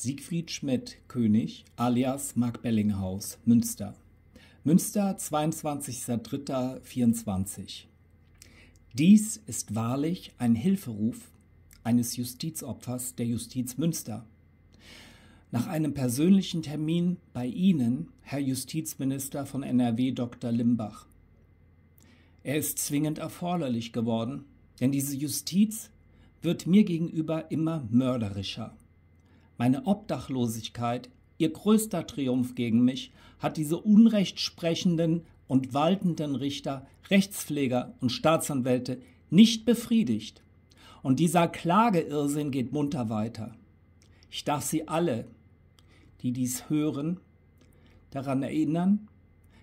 Siegfried Schmidt, König, alias Mark Bellinghaus, Münster. Münster, 22.03.24. Dies ist wahrlich ein Hilferuf eines Justizopfers der Justiz Münster. Nach einem persönlichen Termin bei Ihnen, Herr Justizminister von NRW Dr. Limbach. Er ist zwingend erforderlich geworden, denn diese Justiz wird mir gegenüber immer mörderischer. Meine Obdachlosigkeit, ihr größter Triumph gegen mich, hat diese unrechtsprechenden und waltenden Richter, Rechtspfleger und Staatsanwälte nicht befriedigt. Und dieser Klageirrsinn geht munter weiter. Ich darf Sie alle, die dies hören, daran erinnern,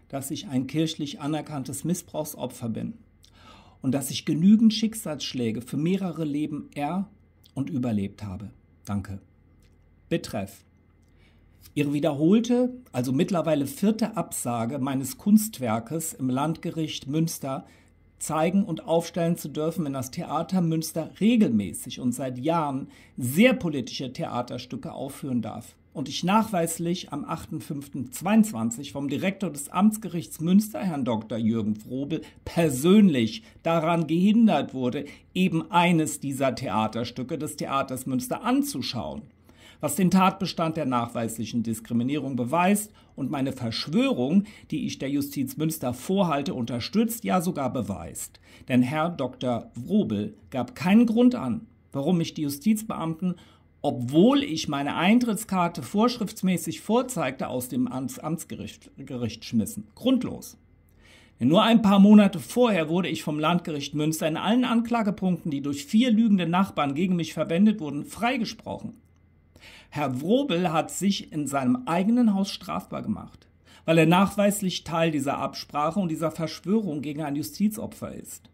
dass ich ein kirchlich anerkanntes Missbrauchsopfer bin und dass ich genügend Schicksalsschläge für mehrere Leben er und überlebt habe. Danke. Betreff. Ihre wiederholte, also mittlerweile vierte Absage meines Kunstwerkes im Landgericht Münster zeigen und aufstellen zu dürfen, wenn das Theater Münster regelmäßig und seit Jahren sehr politische Theaterstücke aufführen darf. Und ich nachweislich am 8.5.22 vom Direktor des Amtsgerichts Münster, Herrn Dr. Jürgen Frobel, persönlich daran gehindert wurde, eben eines dieser Theaterstücke des Theaters Münster anzuschauen was den Tatbestand der nachweislichen Diskriminierung beweist und meine Verschwörung, die ich der Justiz Münster vorhalte, unterstützt, ja sogar beweist. Denn Herr Dr. Wrobel gab keinen Grund an, warum mich die Justizbeamten obwohl ich meine Eintrittskarte vorschriftsmäßig vorzeigte, aus dem Amts Amtsgericht Gericht schmissen. Grundlos. Denn nur ein paar Monate vorher wurde ich vom Landgericht Münster in allen Anklagepunkten, die durch vier lügende Nachbarn gegen mich verwendet wurden, freigesprochen. Herr Wrobel hat sich in seinem eigenen Haus strafbar gemacht, weil er nachweislich Teil dieser Absprache und dieser Verschwörung gegen ein Justizopfer ist.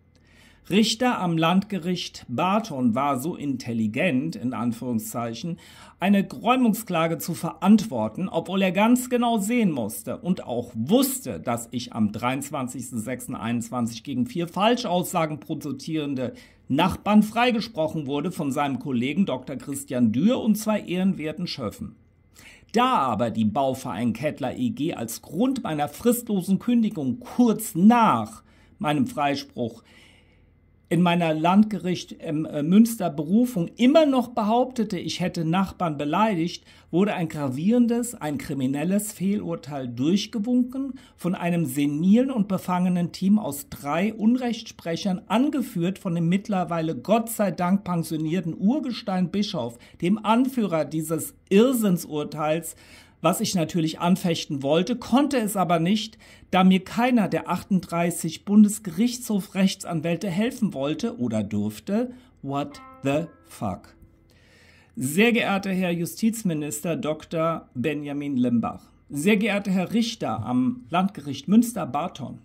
Richter am Landgericht Barton war so intelligent, in Anführungszeichen, eine Räumungsklage zu verantworten, obwohl er ganz genau sehen musste und auch wusste, dass ich am 23.06.21 gegen vier Falschaussagen prozotierende Nachbarn freigesprochen wurde von seinem Kollegen Dr. Christian Dürr und zwei ehrenwerten Schöffen. Da aber die Bauverein Kettler EG als Grund meiner fristlosen Kündigung kurz nach meinem Freispruch in meiner Landgericht ähm, äh, Münster Berufung immer noch behauptete, ich hätte Nachbarn beleidigt, wurde ein gravierendes, ein kriminelles Fehlurteil durchgewunken von einem senilen und befangenen Team aus drei Unrechtsprechern, angeführt von dem mittlerweile Gott sei Dank pensionierten Urgestein Bischof, dem Anführer dieses Irrsinnsurteils, was ich natürlich anfechten wollte, konnte es aber nicht, da mir keiner der 38 Bundesgerichtshof-Rechtsanwälte helfen wollte oder durfte. What the fuck? Sehr geehrter Herr Justizminister Dr. Benjamin Limbach, sehr geehrter Herr Richter am Landgericht Münster-Barton,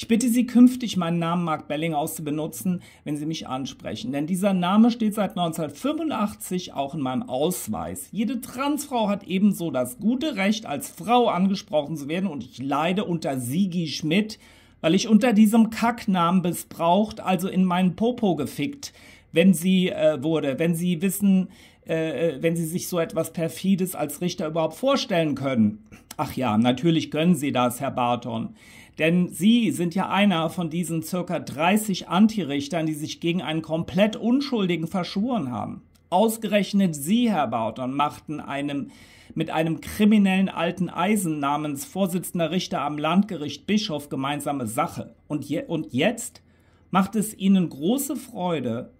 ich bitte Sie künftig, meinen Namen Mark Belling auszubenutzen, wenn Sie mich ansprechen. Denn dieser Name steht seit 1985 auch in meinem Ausweis. Jede Transfrau hat ebenso das gute Recht, als Frau angesprochen zu werden. Und ich leide unter Sigi Schmidt, weil ich unter diesem Kacknamen missbraucht, also in meinen Popo gefickt, wenn sie äh, wurde. Wenn Sie wissen, äh, äh wenn Sie sich so etwas Perfides als Richter überhaupt vorstellen können. Ach ja, natürlich können Sie das, Herr Barton. Denn sie sind ja einer von diesen circa 30 Antirichtern, die sich gegen einen komplett Unschuldigen verschworen haben. Ausgerechnet Sie, Herr Bauton, machten einem mit einem kriminellen alten Eisen namens Vorsitzender Richter am Landgericht Bischof gemeinsame Sache. Und, je und jetzt macht es Ihnen große Freude,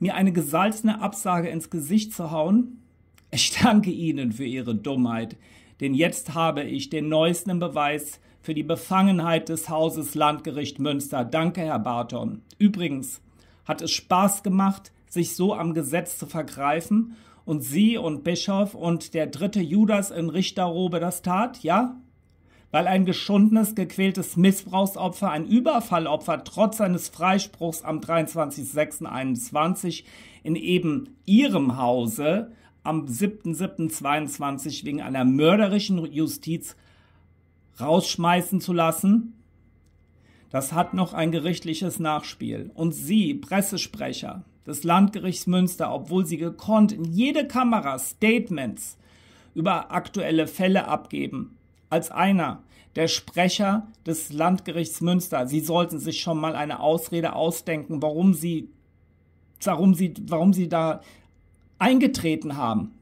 mir eine gesalzene Absage ins Gesicht zu hauen? Ich danke Ihnen für Ihre Dummheit, denn jetzt habe ich den neuesten Beweis für die Befangenheit des Hauses Landgericht Münster. Danke, Herr Barton. Übrigens hat es Spaß gemacht, sich so am Gesetz zu vergreifen und Sie und Bischof und der dritte Judas in Richterrobe das tat, ja? Weil ein geschundenes, gequältes Missbrauchsopfer, ein Überfallopfer trotz seines Freispruchs am 23.06.21 in eben Ihrem Hause am 7.07.22 wegen einer mörderischen Justiz rausschmeißen zu lassen, das hat noch ein gerichtliches Nachspiel. Und Sie, Pressesprecher des Landgerichts Münster, obwohl Sie gekonnt in jede Kamera Statements über aktuelle Fälle abgeben, als einer der Sprecher des Landgerichts Münster, Sie sollten sich schon mal eine Ausrede ausdenken, warum Sie, warum Sie, warum Sie da eingetreten haben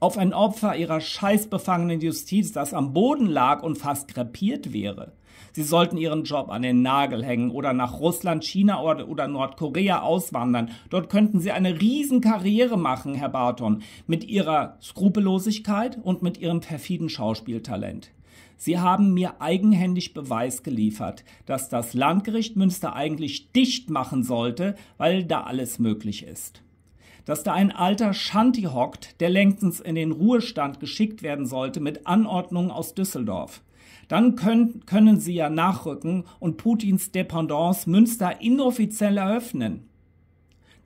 auf ein Opfer ihrer scheißbefangenen Justiz, das am Boden lag und fast krepiert wäre. Sie sollten ihren Job an den Nagel hängen oder nach Russland, China oder, Nordkorea auswandern. Dort könnten sie eine Riesenkarriere machen, Herr Barton, mit ihrer Skrupellosigkeit und mit ihrem perfiden Schauspieltalent. Sie haben mir eigenhändig Beweis geliefert, dass das Landgericht Münster eigentlich dicht machen sollte, weil da alles möglich ist dass da ein alter Shanti hockt, der längstens in den Ruhestand geschickt werden sollte mit Anordnungen aus Düsseldorf. Dann können, können sie ja nachrücken und Putins Dependance Münster inoffiziell eröffnen.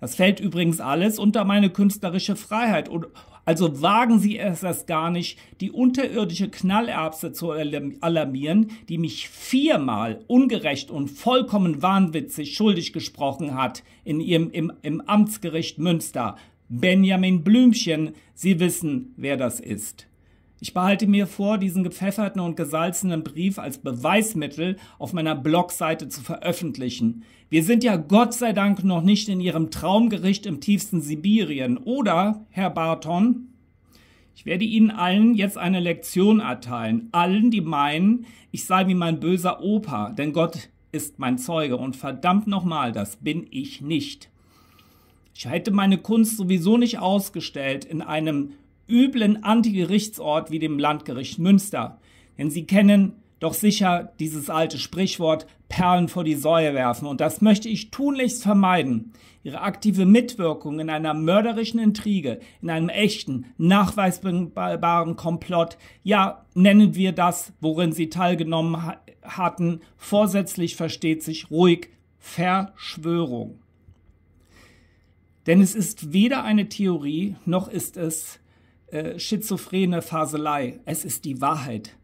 Das fällt übrigens alles unter meine künstlerische Freiheit und, also wagen Sie es erst gar nicht, die unterirdische Knallerbse zu alarmieren, die mich viermal ungerecht und vollkommen wahnwitzig schuldig gesprochen hat in ihrem, im, im Amtsgericht Münster. Benjamin Blümchen, Sie wissen, wer das ist. Ich behalte mir vor, diesen gepfefferten und gesalzenen Brief als Beweismittel auf meiner Blogseite zu veröffentlichen. Wir sind ja Gott sei Dank noch nicht in Ihrem Traumgericht im tiefsten Sibirien, oder, Herr Barton? Ich werde Ihnen allen jetzt eine Lektion erteilen, allen, die meinen, ich sei wie mein böser Opa, denn Gott ist mein Zeuge und verdammt nochmal, das bin ich nicht. Ich hätte meine Kunst sowieso nicht ausgestellt in einem üblen Antigerichtsort wie dem Landgericht Münster. Denn Sie kennen doch sicher dieses alte Sprichwort Perlen vor die Säue werfen, und das möchte ich tunlichst vermeiden. Ihre aktive Mitwirkung in einer mörderischen Intrige, in einem echten, nachweisbaren Komplott, ja, nennen wir das, worin sie teilgenommen ha hatten, vorsätzlich versteht sich ruhig Verschwörung. Denn es ist weder eine Theorie, noch ist es äh, schizophrene Faselei. Es ist die Wahrheit.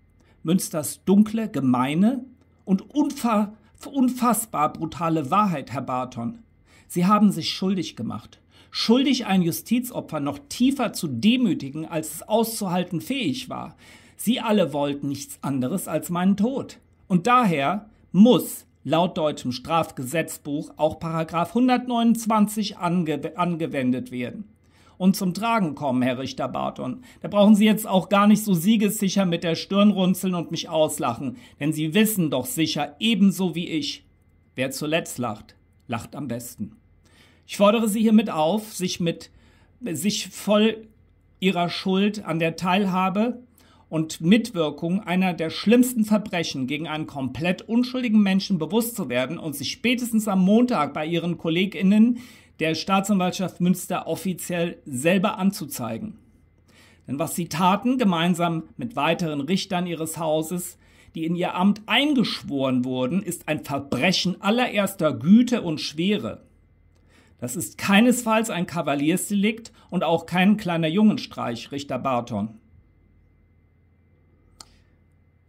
Münsters dunkle, gemeine und unfa unfassbar brutale Wahrheit, Herr Barton. Sie haben sich schuldig gemacht. Schuldig, ein Justizopfer noch tiefer zu demütigen, als es auszuhalten fähig war. Sie alle wollten nichts anderes als meinen Tod. Und daher muss laut deutschem Strafgesetzbuch auch Paragraf 129 ange angewendet werden und zum Tragen kommen, Herr Richter Barton. Da brauchen Sie jetzt auch gar nicht so siegessicher mit der Stirn runzeln und mich auslachen, denn Sie wissen doch sicher ebenso wie ich, wer zuletzt lacht, lacht am besten. Ich fordere Sie hiermit auf, sich mit sich voll ihrer Schuld an der Teilhabe und Mitwirkung einer der schlimmsten Verbrechen gegen einen komplett unschuldigen Menschen bewusst zu werden und sich spätestens am Montag bei ihren Kolleginnen der Staatsanwaltschaft Münster offiziell selber anzuzeigen. Denn was sie taten, gemeinsam mit weiteren Richtern ihres Hauses, die in ihr Amt eingeschworen wurden, ist ein Verbrechen allererster Güte und Schwere. Das ist keinesfalls ein Kavaliersdelikt und auch kein kleiner Jungenstreich, Richter Barton.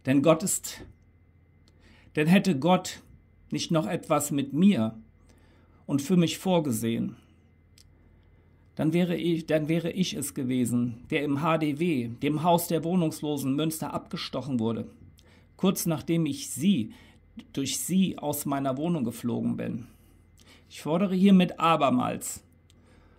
Denn Gott ist, denn hätte Gott nicht noch etwas mit mir, und für mich vorgesehen. Dann wäre, ich, dann wäre ich es gewesen, der im HDW, dem Haus der Wohnungslosen Münster, abgestochen wurde, kurz nachdem ich sie, durch sie aus meiner Wohnung geflogen bin. Ich fordere hiermit abermals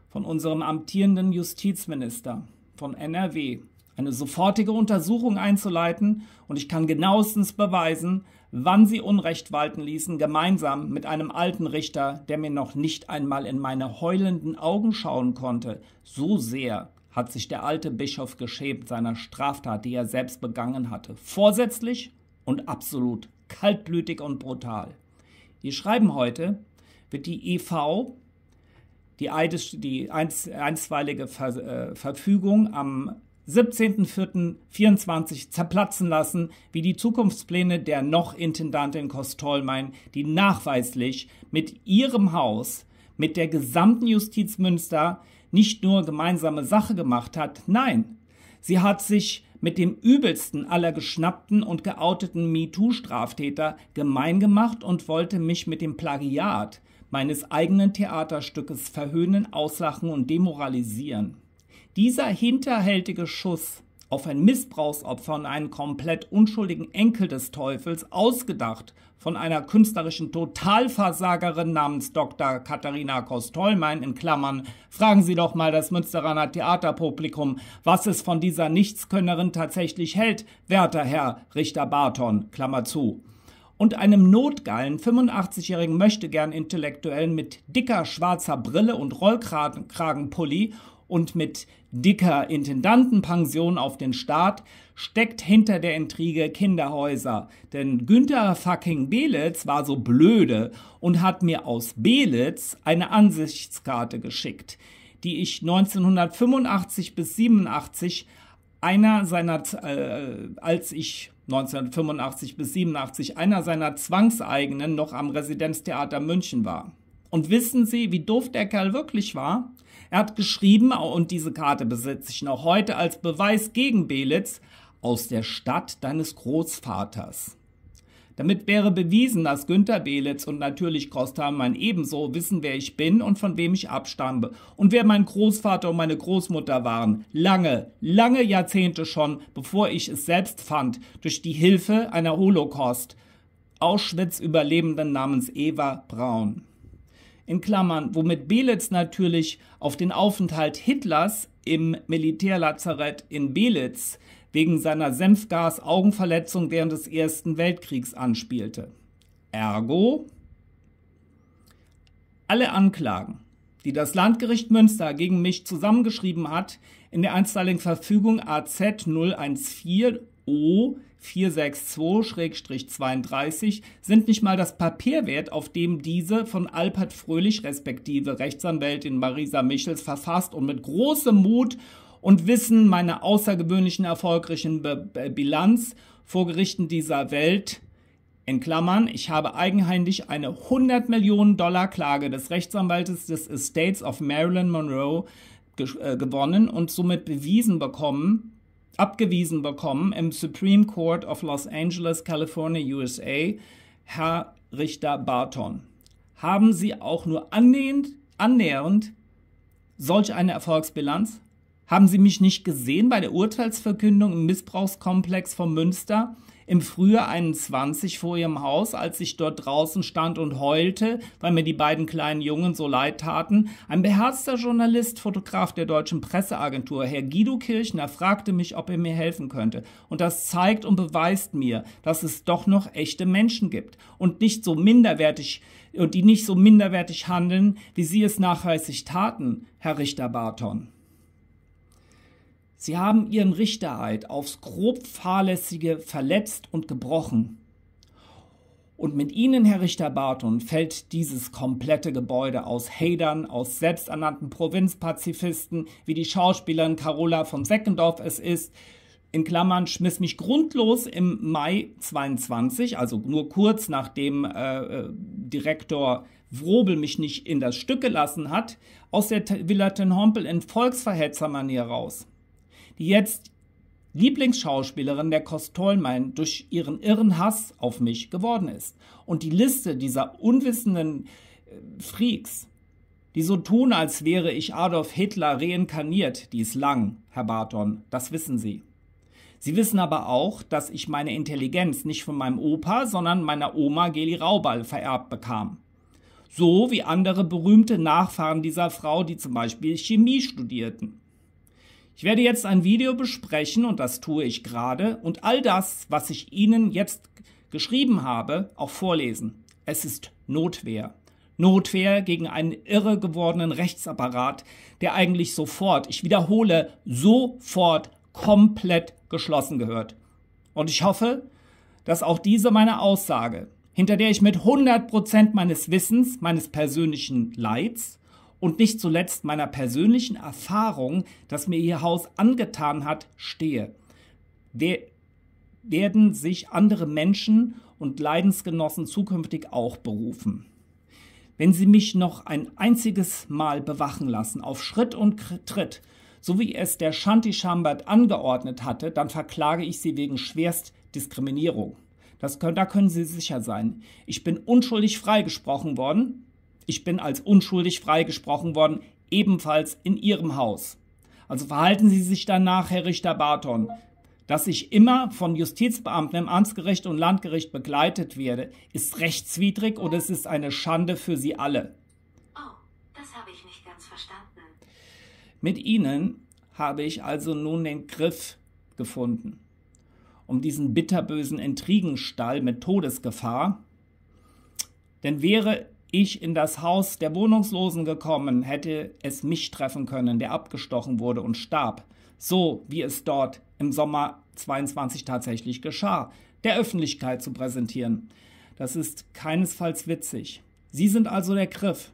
von unserem amtierenden Justizminister von NRW eine sofortige Untersuchung einzuleiten und ich kann genauestens beweisen, wann sie Unrecht walten ließen, gemeinsam mit einem alten Richter, der mir noch nicht einmal in meine heulenden Augen schauen konnte. So sehr hat sich der alte Bischof geschämt seiner Straftat, die er selbst begangen hatte. Vorsätzlich und absolut kaltblütig und brutal. Wir schreiben heute, wird die EV, die, Eides, die einstweilige Ver, äh, Verfügung am 17.04.24 zerplatzen lassen, wie die Zukunftspläne der noch Intendantin Kostolmein, die nachweislich mit ihrem Haus, mit der gesamten Justiz Münster nicht nur gemeinsame Sache gemacht hat, nein, sie hat sich mit dem übelsten aller geschnappten und geouteten MeToo-Straftäter gemein gemacht und wollte mich mit dem Plagiat meines eigenen Theaterstückes verhöhnen, auslachen und demoralisieren. Dieser hinterhältige Schuss auf ein Missbrauchsopfer und einen komplett unschuldigen Enkel des Teufels, ausgedacht von einer künstlerischen Totalversagerin namens Dr. Katharina Kostolmein in Klammern. Fragen Sie doch mal das Münsteraner Theaterpublikum, was es von dieser Nichtskönnerin tatsächlich hält, werter Herr Richter Barton, Klammer zu. Und einem notgeilen 85-jährigen Möchtegern-Intellektuellen mit dicker schwarzer Brille und Rollkragenpulli und mit dicker Intendantenpension auf den Staat steckt hinter der Intrige Kinderhäuser. Denn Günther fucking Belitz war so blöde und hat mir aus Belitz eine Ansichtskarte geschickt, die ich 1985 bis 87 einer seiner, äh, als ich 1985 bis 87 einer seiner Zwangseigenen noch am Residenztheater München war. Und wissen Sie, wie doof der Kerl wirklich war? Er hat geschrieben, und diese Karte besitze ich noch heute als Beweis gegen Belitz, aus der Stadt deines Großvaters. Damit wäre bewiesen, dass Günter Belitz und natürlich Kostalmann ebenso wissen, wer ich bin und von wem ich abstamme und wer mein Großvater und meine Großmutter waren. Lange, lange Jahrzehnte schon, bevor ich es selbst fand, durch die Hilfe einer Holocaust. Auschwitz-Überlebenden namens Eva Braun in Klammern, womit Belitz natürlich auf den Aufenthalt Hitlers im Militärlazarett in Belitz wegen seiner Senfgas-Augenverletzung während des Ersten Weltkriegs anspielte. Ergo, alle Anklagen, die das Landgericht Münster gegen mich zusammengeschrieben hat, in der einstweiligen Verfügung AZ 014 O462-32 sind nicht mal das Papier wert, auf dem diese von Alpert Fröhlich respektive Rechtsanwältin Marisa Michels verfasst und mit großem Mut und Wissen meiner außergewöhnlichen erfolgreichen Be Be Bilanz vor Gerichten dieser Welt in Klammern, ich habe eigenhändig eine 100 Millionen Dollar Klage des Rechtsanwaltes des Estates of Marilyn Monroe ge äh, gewonnen und somit bewiesen bekommen, abgewiesen bekommen im Supreme Court of Los Angeles, California, USA, Herr Richter Barton. Haben Sie auch nur annähernd, annähernd solch eine Erfolgsbilanz? Haben Sie mich nicht gesehen bei der Urteilsverkündung im Missbrauchskomplex von Münster? im Frühjahr 21 vor ihrem Haus, als ich dort draußen stand und heulte, weil mir die beiden kleinen Jungen so leid taten. Ein beherzter Journalist, Fotograf der deutschen Presseagentur, Herr Guido Kirchner, fragte mich, ob er mir helfen könnte. Und das zeigt und beweist mir, dass es doch noch echte Menschen gibt und nicht so minderwertig und die nicht so minderwertig handeln, wie sie es nachweislich taten, Herr Richter Barton. Sie haben ihren Richtereid aufs grob Fahrlässige verletzt und gebrochen. Und mit Ihnen, Herr Richter Barton, fällt dieses komplette Gebäude aus Hadern, aus selbsternannten Provinzpazifisten, wie die Schauspielerin Carola von Seckendorf es ist, in Klammern schmiss mich grundlos im Mai 22, also nur kurz nachdem äh, äh, Direktor Wrobel mich nicht in das Stück gelassen hat, aus der Villa Ten Hompel in Volksverhetzermanier raus die jetzt Lieblingsschauspielerin der Kostolmein durch ihren irren Hass auf mich geworden ist. Und die Liste dieser unwissenden äh, Freaks, die so tun, als wäre ich Adolf Hitler reinkarniert, die ist lang, Herr Barton, das wissen Sie. Sie wissen aber auch, dass ich meine Intelligenz nicht von meinem Opa, sondern meiner Oma Geli Raubal vererbt bekam. So wie andere berühmte Nachfahren dieser Frau, die zum Beispiel Chemie studierten. Ich werde jetzt ein Video besprechen und das tue ich gerade und all das, was ich Ihnen jetzt geschrieben habe, auch vorlesen. Es ist Notwehr. Notwehr gegen einen irre gewordenen Rechtsapparat, der eigentlich sofort, ich wiederhole, sofort komplett geschlossen gehört. Und ich hoffe, dass auch diese meine Aussage, hinter der ich mit 100% meines Wissens, meines persönlichen Leids und nicht zuletzt meiner persönlichen Erfahrung, dass mir ihr Haus angetan hat, stehe. Wer, werden sich andere Menschen und Leidensgenossen zukünftig auch berufen. Wenn Sie mich noch ein einziges Mal bewachen lassen, auf Schritt und Tritt, so wie es der Shanti Schambert angeordnet hatte, dann verklage ich Sie wegen Schwerstdiskriminierung. Das können, da können Sie sicher sein. Ich bin unschuldig freigesprochen worden ich bin als unschuldig freigesprochen worden, ebenfalls in Ihrem Haus. Also verhalten Sie sich danach, Herr Richter Barton. Dass ich immer von Justizbeamten im Amtsgericht und Landgericht begleitet werde, ist rechtswidrig und es ist eine Schande für Sie alle. Oh, das habe ich nicht ganz verstanden. Mit Ihnen habe ich also nun den Griff gefunden, um diesen bitterbösen Intrigenstall mit Todesgefahr. Denn wäre ich in das Haus der Wohnungslosen gekommen, hätte es mich treffen können, der abgestochen wurde und starb. So wie es dort im Sommer 22 tatsächlich geschah, der Öffentlichkeit zu präsentieren. Das ist keinesfalls witzig. Sie sind also der Griff,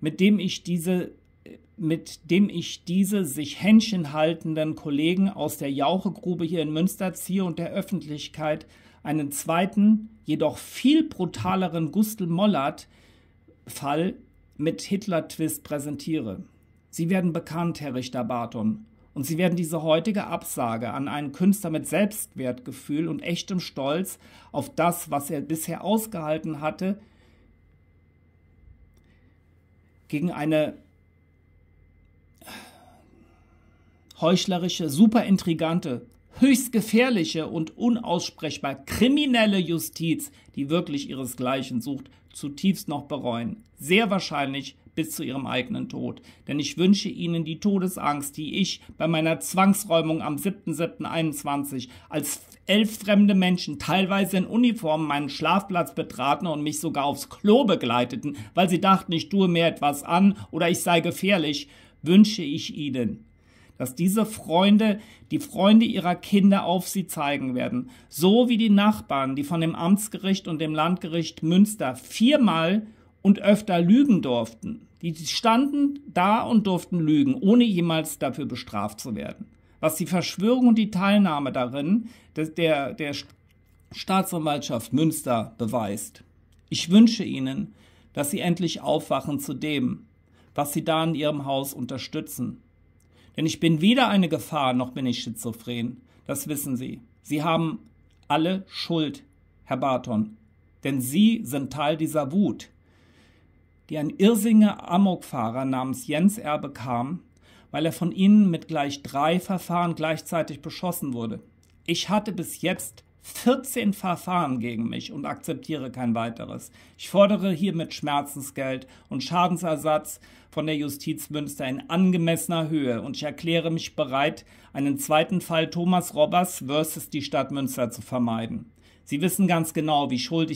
mit dem ich diese mit dem ich diese sich Händchen haltenden Kollegen aus der Jauchegrube hier in Münster ziehe und der Öffentlichkeit einen zweiten, jedoch viel brutaleren Gustl Mollert Fall mit Hitler-Twist präsentiere. Sie werden bekannt, Herr Richter Barton, und Sie werden diese heutige Absage an einen Künstler mit Selbstwertgefühl und echtem Stolz auf das, was er bisher ausgehalten hatte, gegen eine heuchlerische, superintrigante, höchst gefährliche und unaussprechbar kriminelle Justiz, die wirklich ihresgleichen sucht, zutiefst noch bereuen, sehr wahrscheinlich bis zu ihrem eigenen Tod. Denn ich wünsche ihnen die Todesangst, die ich bei meiner Zwangsräumung am 7.7.21 als elf fremde Menschen, teilweise in Uniform, meinen Schlafplatz betraten und mich sogar aufs Klo begleiteten, weil sie dachten, ich tue mir etwas an oder ich sei gefährlich, wünsche ich ihnen dass diese Freunde die Freunde ihrer Kinder auf sie zeigen werden, so wie die Nachbarn, die von dem Amtsgericht und dem Landgericht Münster viermal und öfter lügen durften. Die standen da und durften lügen, ohne jemals dafür bestraft zu werden. Was die Verschwörung und die Teilnahme darin der, der Staatsanwaltschaft Münster beweist. Ich wünsche Ihnen, dass Sie endlich aufwachen zu dem, was Sie da in Ihrem Haus unterstützen. Denn ich bin weder eine Gefahr, noch bin ich schizophren. Das wissen Sie. Sie haben alle Schuld, Herr Barton. Denn Sie sind Teil dieser Wut, die ein irrsinniger Amokfahrer namens Jens R. bekam, weil er von Ihnen mit gleich drei Verfahren gleichzeitig beschossen wurde. Ich hatte bis jetzt 14 Verfahren gegen mich und akzeptiere kein weiteres. Ich fordere hiermit Schmerzensgeld und Schadensersatz von der Justiz Münster in angemessener Höhe und ich erkläre mich bereit, einen zweiten Fall Thomas Robbers versus die Stadt Münster zu vermeiden. Sie wissen ganz genau, wie schuldig